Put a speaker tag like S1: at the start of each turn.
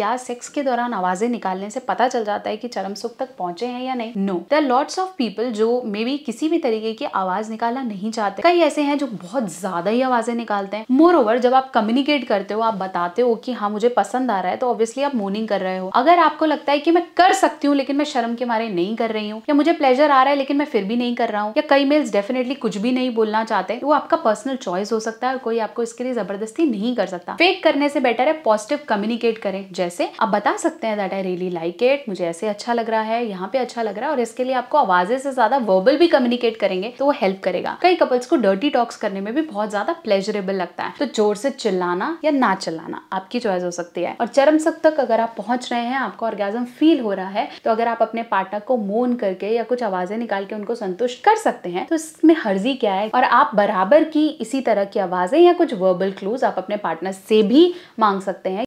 S1: क्या सेक्स के दौरान आवाजें निकालने से पता चल जाता है कि चरम सुख तक पहुंचे हैं या नहीं no there lots of people जो मे बी किसी भी तरीके की आवाज निकालना नहीं चाहते कई ऐसे हैं जो बहुत ज्यादा ही आवाजें निकालते हैं मोर ओवर जब आप कम्युनिकेट करते हो आप बताते हो कि हाँ मुझे पसंद आ रहा है तो ऑब्वियसली आप मोनिंग कर रहे हो अगर आपको लगता है कि मैं कर सकती हूँ लेकिन मैं शर्म के मारे नहीं कर रही हूँ या मुझे प्लेजर आ रहा है लेकिन मैं फिर भी नहीं कर रहा हूँ या कई मेल्स डेफिनेटली कुछ भी नहीं बोलना चाहते वो आपका पर्सनल चॉइस हो सकता है और कोई आपको इसके लिए जबरदस्ती नहीं कर सकता फेक करने से बेटर है पॉजिटिव कम्युनिकेट करें जैसे जैसे आप बता सकते हैं that I really like it मुझे ऐसे अच्छा लग रहा है यहाँ पे अच्छा लग रहा है और इसके लिए आपको आवाजें से ज्यादा वर्बल भी कम्युनिकेट करेंगे तो वो हेल्प करेगा कई कपल्स को डर्टी टॉक्स करने में भी बहुत ज्यादा प्लेजरेबल लगता है तो जोर से चिल्लाना या ना चिल्लाना आपकी चॉइस हो सकती है और चरम सब तक अगर आप पहुंच रहे हैं आपको ऑर्गेजम फील हो रहा है तो अगर आप अपने पार्टनर को मोन करके या कुछ आवाजें निकाल के उनको संतुष्ट कर सकते हैं तो इसमें हर्जी क्या है और आप बराबर की इसी तरह की आवाजें या कुछ वर्बल क्लूज आप अपने पार्टनर से भी मांग सकते हैं